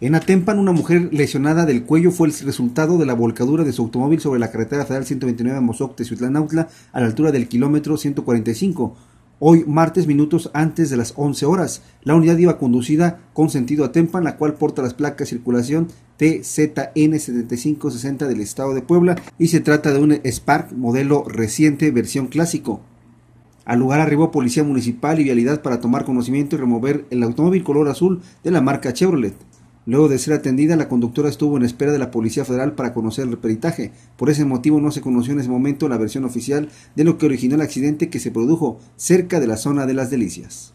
En Atempan, una mujer lesionada del cuello fue el resultado de la volcadura de su automóvil sobre la carretera federal 129 Mozoc de Autla a la altura del kilómetro 145. Hoy, martes, minutos antes de las 11 horas, la unidad iba conducida con sentido Atempan, la cual porta las placas de circulación TZN7560 del estado de Puebla y se trata de un Spark modelo reciente, versión clásico. Al lugar arribó policía municipal y vialidad para tomar conocimiento y remover el automóvil color azul de la marca Chevrolet. Luego de ser atendida, la conductora estuvo en espera de la Policía Federal para conocer el peritaje. Por ese motivo no se conoció en ese momento la versión oficial de lo que originó el accidente que se produjo cerca de la zona de las Delicias.